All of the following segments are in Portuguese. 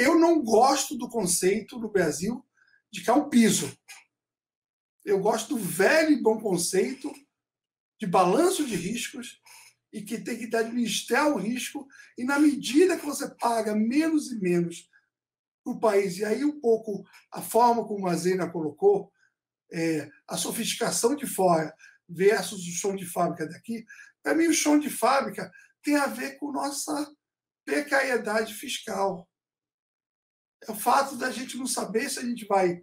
eu não gosto do conceito no Brasil de piso. Eu gosto do velho e bom conceito de balanço de riscos e que tem que administrar o risco. E na medida que você paga menos e menos para o país, e aí um pouco a forma como a Zena colocou, é, a sofisticação de fora versus o chão de fábrica daqui, para mim o chão de fábrica tem a ver com nossa precariedade fiscal é o fato da gente não saber se a gente vai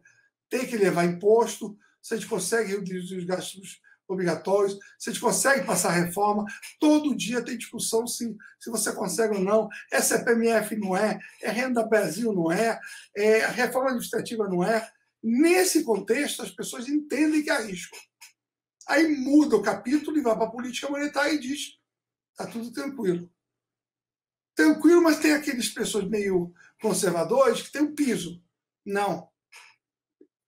ter que levar imposto, se a gente consegue reduzir os gastos obrigatórios, se a gente consegue passar reforma. Todo dia tem discussão se, se você consegue ou não. É CPMF, não é. É Renda Brasil, não é. É reforma administrativa, não é. Nesse contexto, as pessoas entendem que há risco. Aí muda o capítulo e vai para a política monetária e diz: está tudo tranquilo tranquilo, mas tem aqueles pessoas meio conservadores que tem um piso. Não.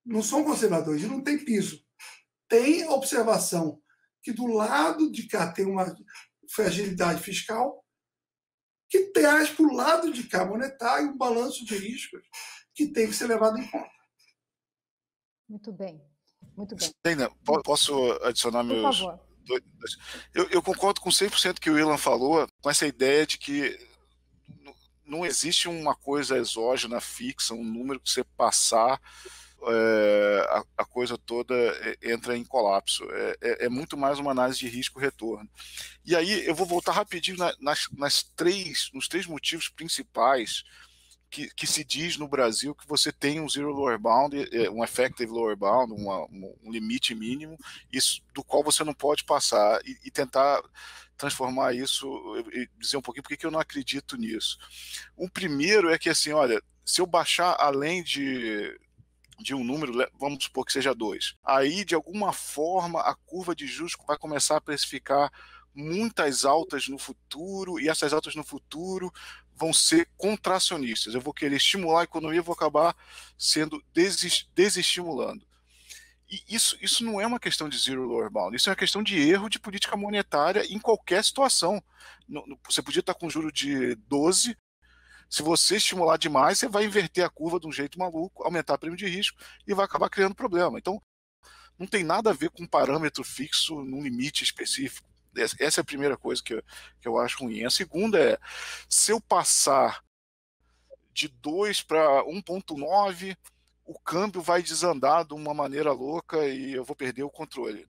Não são conservadores, não tem piso. Tem observação que do lado de cá tem uma fragilidade fiscal que traz para o lado de cá monetário um balanço de riscos que tem que ser levado em conta. Muito bem. Muito bem. Ainda, posso adicionar Por Favor. Eu, eu concordo com 100% que o Ilan falou, com essa ideia de que não existe uma coisa exógena fixa, um número que você passar, é, a, a, coisa toda é, entra em colapso. É, é, é muito mais uma análise de risco-retorno. E aí eu vou voltar rapidinho na, nas, nas, três, nos três motivos principais que, que, se diz no Brasil que você tem um zero lower bound, é, é, um effective lower bound, uma, um limite mínimo, isso, do qual você não pode passar e, e tentar transformar isso e dizer um pouquinho porque que eu não acredito nisso. Um primeiro é que assim, olha, se eu baixar além de de um número, vamos supor que seja dois. Aí, de alguma forma, a curva de juros vai começar a precificar muitas altas no futuro, e essas altas no futuro vão ser contracionistas. Eu vou querer estimular a economia, vou acabar sendo desestimulando. E isso, isso não é uma questão de zero lower bound, isso é uma questão de erro de política monetária em qualquer situação. Você podia estar com juro de 12, se você estimular demais, você vai inverter a curva de um jeito maluco, aumentar o prêmio de risco e vai acabar criando problema. Então, não tem nada a ver com um parâmetro fixo num limite específico. Essa é a primeira coisa que eu, que eu acho ruim. A segunda é, se eu passar de 2 para 1.9 o câmbio vai desandar de uma maneira louca e eu vou perder o controle.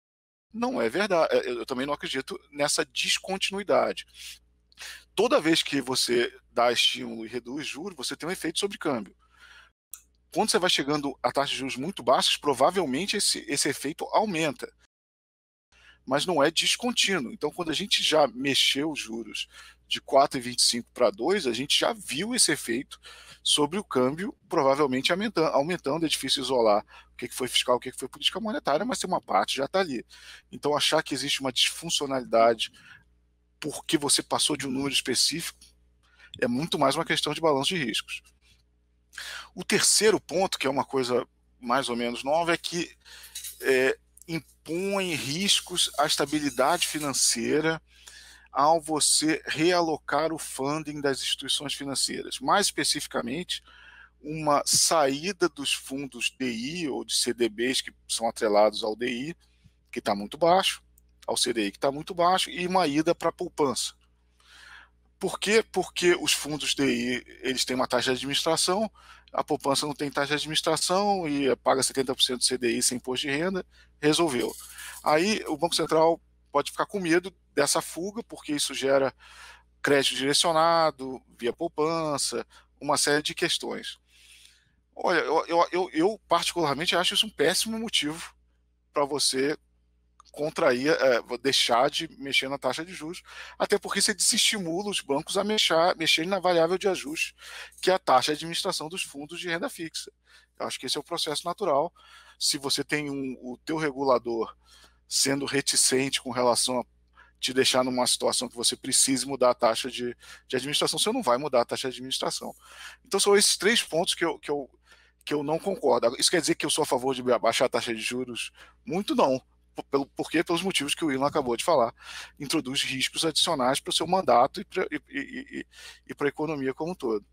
Não é verdade. É, eu também não acredito nessa descontinuidade. Toda vez que você dá estímulo e reduz juros, você tem um efeito sobre câmbio. Quando você vai chegando a taxas de juros muito baixas, provavelmente esse, esse efeito aumenta mas não é descontínuo. Então, quando a gente já mexeu os juros de 4,25 para 2, a gente já viu esse efeito sobre o câmbio, provavelmente aumentando, aumentando é difícil isolar o que foi fiscal, o que foi política monetária, mas tem uma parte já está ali. Então, achar que existe uma disfuncionalidade porque você passou de um número específico é muito mais uma questão de balanço de riscos. O terceiro ponto, que é uma coisa mais ou menos nova, é que é, impõe riscos à estabilidade financeira ao você realocar o funding das instituições financeiras. Mais especificamente, uma saída dos fundos DI ou de CDBs que são atrelados ao DI, que está muito baixo, ao CDI que está muito baixo, e uma ida para a poupança. Por quê? Porque os fundos DI eles têm uma taxa de administração, a poupança não tem taxa de administração e paga 70% do CDI sem imposto de renda, resolveu. Aí o Banco Central pode ficar com medo dessa fuga, porque isso gera crédito direcionado, via poupança, uma série de questões. Olha, eu, eu, eu, particularmente acho isso um péssimo motivo para você contrair, é, deixar de mexer na taxa de juros, até porque você desestimula os bancos a mexer, mexer na variável de ajuste, que é a taxa de administração dos fundos de renda fixa. Eu acho que esse é o processo natural. Se você tem um, o teu regulador sendo reticente com relação a te deixar numa situação que você precise mudar a taxa de, de administração, você não vai mudar a taxa de administração. Então são esses três pontos que eu, que eu, que eu não concordo. Isso quer dizer que eu sou a favor de baixar a taxa de juros? Muito não. Pelo, porque pelos motivos que o Ilan acabou de falar, introduz riscos adicionais para o seu mandato e para e, e, e, e a economia como um todo.